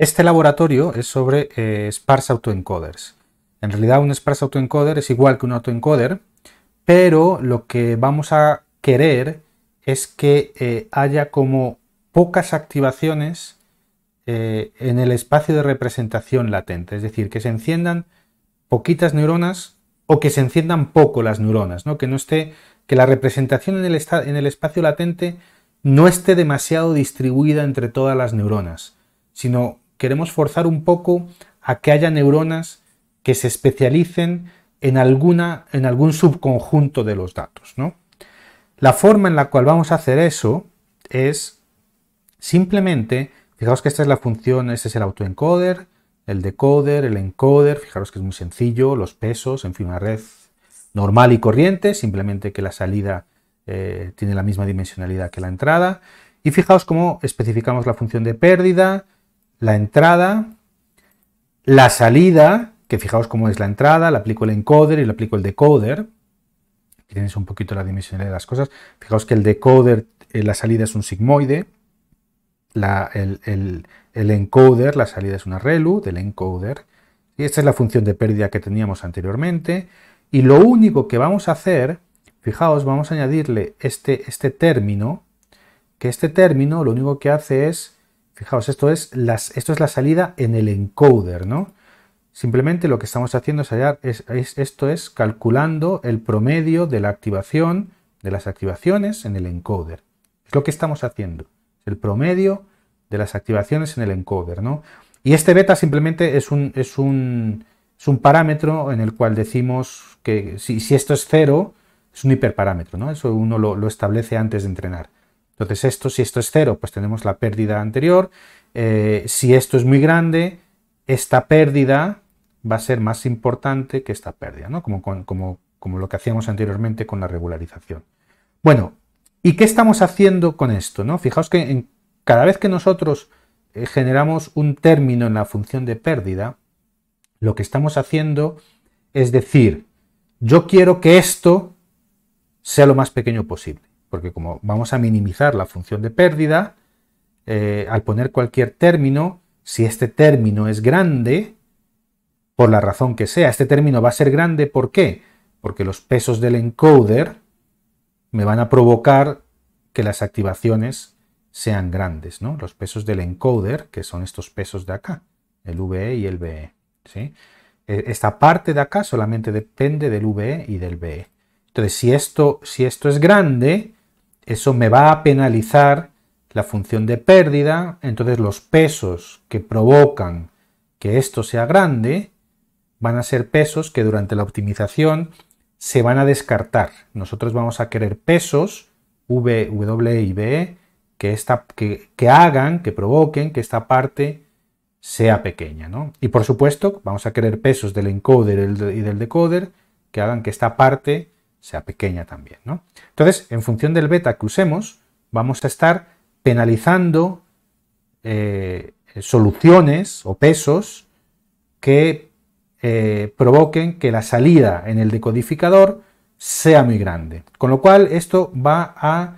Este laboratorio es sobre eh, sparse autoencoders. En realidad un sparse autoencoder es igual que un autoencoder, pero lo que vamos a querer es que eh, haya como pocas activaciones eh, en el espacio de representación latente, es decir, que se enciendan poquitas neuronas o que se enciendan poco las neuronas, ¿no? que no esté que la representación en el, en el espacio latente no esté demasiado distribuida entre todas las neuronas, sino queremos forzar un poco a que haya neuronas que se especialicen en, alguna, en algún subconjunto de los datos. La forma en la cual vamos a hacer eso es simplemente, fijaos que esta es la función, este es el autoencoder, el decoder, el encoder, fijaros que es muy sencillo, los pesos, en fin, una red normal y corriente, simplemente que la salida eh, tiene la misma dimensionalidad que la entrada. Y fijaos cómo especificamos la función de pérdida, la entrada, la salida, que fijaos cómo es la entrada, la aplico el encoder y le aplico el decoder. Aquí tenéis un poquito la dimensión de las cosas. Fijaos que el decoder, eh, la salida es un sigmoide, el, encoder, la salida es una relu del encoder. Y esta es la función de pérdida que teníamos anteriormente. Y lo único que vamos a hacer, fijaos, vamos a añadirle este, este término, que este término lo único que hace es Fijaos, esto es, la salida en el encoder, ¿no? Simplemente lo que estamos haciendo es hallar, es, esto es calculando el promedio de la activación, de las activaciones en el encoder. Es lo que estamos haciendo, el promedio de las activaciones en el encoder, ¿no? Y este beta simplemente es un, parámetro en el cual decimos que si, esto es cero, es un hiperparámetro, ¿no? Eso uno lo establece antes de entrenar. Entonces esto, si esto es cero, pues tenemos la pérdida anterior. Eh, si esto es muy grande, esta pérdida va a ser más importante que esta pérdida, ¿no? Como, como, como lo que hacíamos anteriormente con la regularización. Bueno, ¿y qué estamos haciendo con esto? ¿no? Fijaos que cada vez que nosotros eh, generamos un término en la función de pérdida, lo que estamos haciendo es decir, yo quiero que esto sea lo más pequeño posible porque como vamos a minimizar la función de pérdida, eh, al poner cualquier término, si este término es grande, por la razón que sea, este término va a ser grande, ¿por qué? Porque los pesos del encoder me van a provocar que las activaciones sean grandes, ¿no? Los pesos del encoder, que son estos pesos de acá, el VE y el BE, ¿sí? E, esta parte de acá solamente depende del VE y del BE. Entonces, si esto, si esto es grande, eso me va a penalizar la función de pérdida, entonces los pesos que provocan que esto sea grande van a ser pesos que durante la optimización se van a descartar. Nosotros vamos a querer pesos, V, W y B, que, hagan, que provoquen que esta parte sea pequeña. ¿no? Y por supuesto, vamos a querer pesos del encoder y del decoder que hagan que esta parte sea pequeña también. ¿no? Entonces, en función del beta que usemos, vamos a estar penalizando eh, soluciones o pesos que eh, provoquen que la salida en el decodificador sea muy grande. Con lo cual, esto va a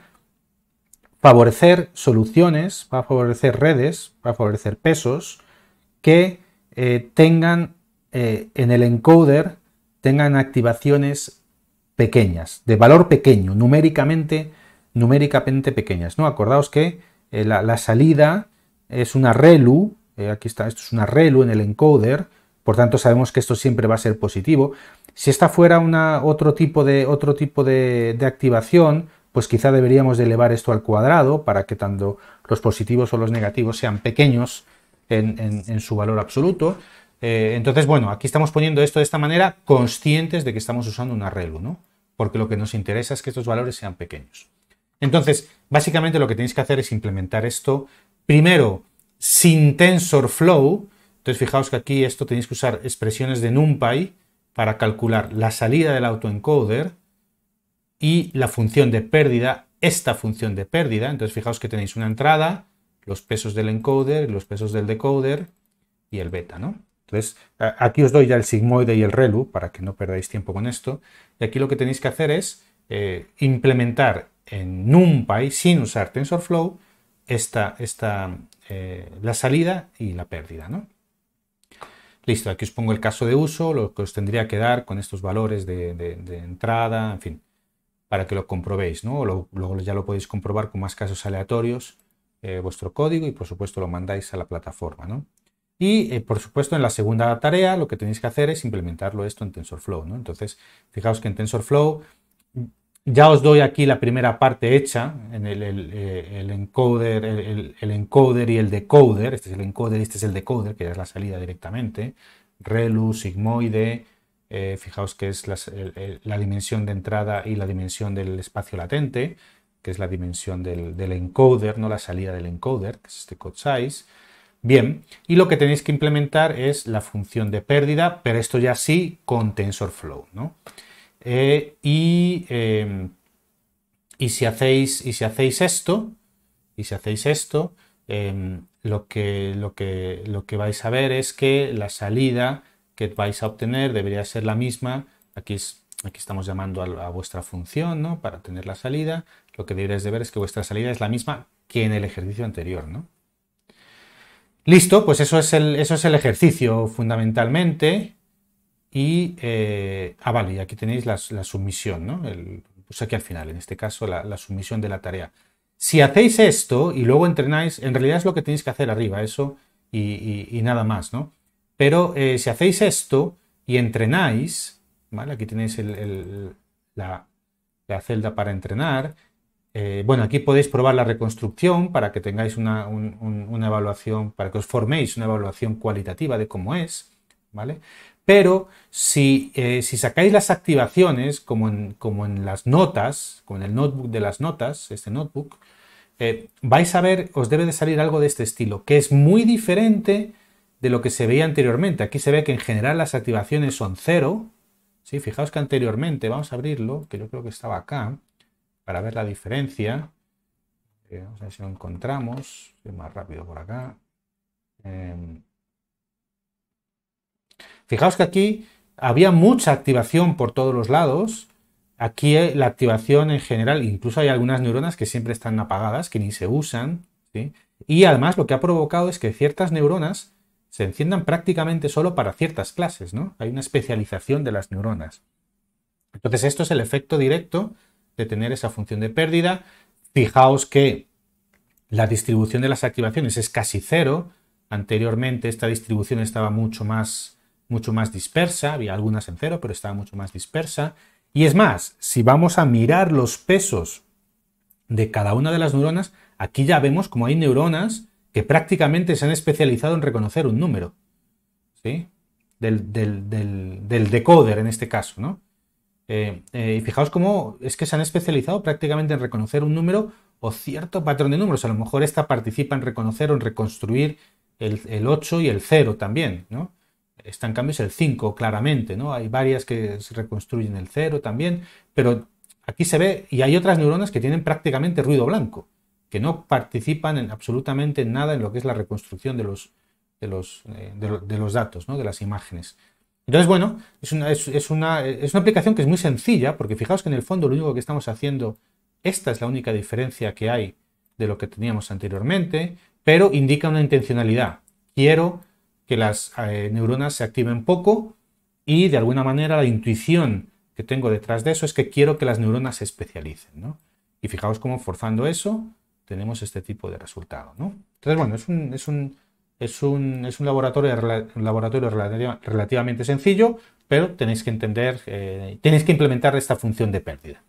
favorecer soluciones, va a favorecer redes, va a favorecer pesos que eh, tengan en el encoder, tengan activaciones pequeñas, de valor pequeño, numéricamente, numéricamente pequeñas. ¿no? Acordaos que eh, la, salida es una relu, eh, aquí está, esto es una relu en el encoder, por tanto sabemos que esto siempre va a ser positivo. Si esta fuera una, otro tipo, de, otro tipo de, activación, pues quizá deberíamos elevar esto al cuadrado para que tanto los positivos o los negativos sean pequeños en, su valor absoluto. Eh, entonces, bueno, aquí estamos poniendo esto de esta manera, conscientes de que estamos usando una relu, ¿no? porque lo que nos interesa es que estos valores sean pequeños. Entonces, básicamente lo que tenéis que hacer es implementar esto primero sin TensorFlow. Entonces, fijaos que aquí esto tenéis que usar expresiones de NumPy para calcular la salida del autoencoder y la función de pérdida, esta función de pérdida. Entonces, fijaos que tenéis una entrada, los pesos del encoder, los pesos del decoder y el beta, ¿no? Entonces, aquí os doy ya el sigmoide y el relu para que no perdáis tiempo con esto. Y aquí lo que tenéis que hacer es eh, implementar en NumPy, sin usar TensorFlow, esta, esta, eh, la salida y la pérdida. ¿no? Listo, aquí os pongo el caso de uso, lo que os tendría que dar con estos valores de, entrada, en fin, para que lo comprobéis. ¿no? luego ya lo podéis comprobar con más casos aleatorios, eh, vuestro código y por supuesto lo mandáis a la plataforma. ¿no? Y eh, por supuesto, en la segunda tarea lo que tenéis que hacer es implementarlo esto en TensorFlow. Entonces, fijaos que en TensorFlow mm, ya os doy aquí la primera parte hecha, en el, eh, encoder, el, encoder y el decoder. Este es el encoder y este es el decoder, que es la salida directamente. Relu, sigmoide. Eh, fijaos que es la, dimensión de entrada y la dimensión del espacio latente, que es la dimensión del, del encoder, no la salida del encoder, que es este code size Bien, y lo que tenéis que implementar es la función de pérdida, pero esto ya sí con TensorFlow, ¿no? Eh, em, y, si hacéis, y si hacéis esto, y si hacéis esto, em, lo, que, lo, lo que vais a ver es que la salida que vais a obtener debería ser la misma. Aquí, aquí estamos llamando a, vuestra función, ¿no? Para tener la salida. Lo que deberéis de ver es que vuestra salida es la misma que en el ejercicio anterior, ¿no? Listo, pues eso es el, eso es el ejercicio fundamentalmente. Y, eh, ah, vale, y aquí tenéis la, sumisión, ¿no? pues aquí al final, en este caso, la, sumisión de la tarea. Si hacéis esto y luego entrenáis, en realidad es lo que tenéis que hacer arriba, eso y, nada más, ¿no? Pero eh, si hacéis esto y entrenáis, ¿vale? Aquí tenéis la celda para entrenar eh, bueno, aquí podéis probar la reconstrucción para que tengáis una, evaluación, para que os forméis una evaluación cualitativa de cómo es, ¿vale? Pero si, eh, sacáis las activaciones, como en, las notas, como en el notebook de las notas, este notebook, eh, vais a ver, os debe de salir algo de este estilo, que es muy diferente de lo que se veía anteriormente. Aquí se ve que en general las activaciones son cero, ¿sí? Fijaos que anteriormente, vamos a abrirlo, que yo creo que estaba acá, para ver la diferencia. vamos eh, a ver si lo encontramos. más rápido por acá. Em, fijaos que aquí había mucha activación por todos los lados. Aquí eh, la activación en general, incluso hay algunas neuronas que siempre están apagadas, que ni se usan. Y además lo que ha provocado es que ciertas neuronas se enciendan prácticamente solo para ciertas clases, ¿no? Hay una especialización de las neuronas. Entonces, esto es el efecto directo tener esa función de pérdida. Fijaos que la distribución de las activaciones es casi cero. Anteriormente esta distribución estaba mucho más, mucho más dispersa, había algunas en cero, pero estaba mucho más dispersa. Y es más, si vamos a mirar los pesos de cada una de las neuronas, aquí ya vemos como hay neuronas que prácticamente se han especializado en reconocer un número, ¿sí? Del, del decoder en este caso, ¿no? Eh, eh, y fijaos cómo es que se han especializado prácticamente en reconocer un número o cierto patrón de números. A lo mejor esta participa en reconocer o en reconstruir el, 8 y el 0 también, ¿no? Esta en cambio es el 5, claramente, ¿no? Hay varias que se reconstruyen el 0 también, pero aquí se ve, y hay otras neuronas que tienen prácticamente ruido blanco, que no participan en absolutamente nada en lo que es la reconstrucción de los, de los, eh, de los datos, ¿no? de las imágenes. Entonces, bueno, es una, es, una, aplicación que es muy sencilla, porque fijaos que en el fondo lo único que estamos haciendo, esta es la única diferencia que hay de lo que teníamos anteriormente, pero indica una intencionalidad. Quiero que las eh, neuronas se activen poco y de alguna manera la intuición que tengo detrás de eso es que quiero que las neuronas se especialicen. ¿no? Y fijaos cómo forzando eso tenemos este tipo de resultado. ¿no? Entonces, bueno, es un es un, es un laboratorio, laboratorio relativamente sencillo, pero tenéis que entender, eh, tenéis que implementar esta función de pérdida.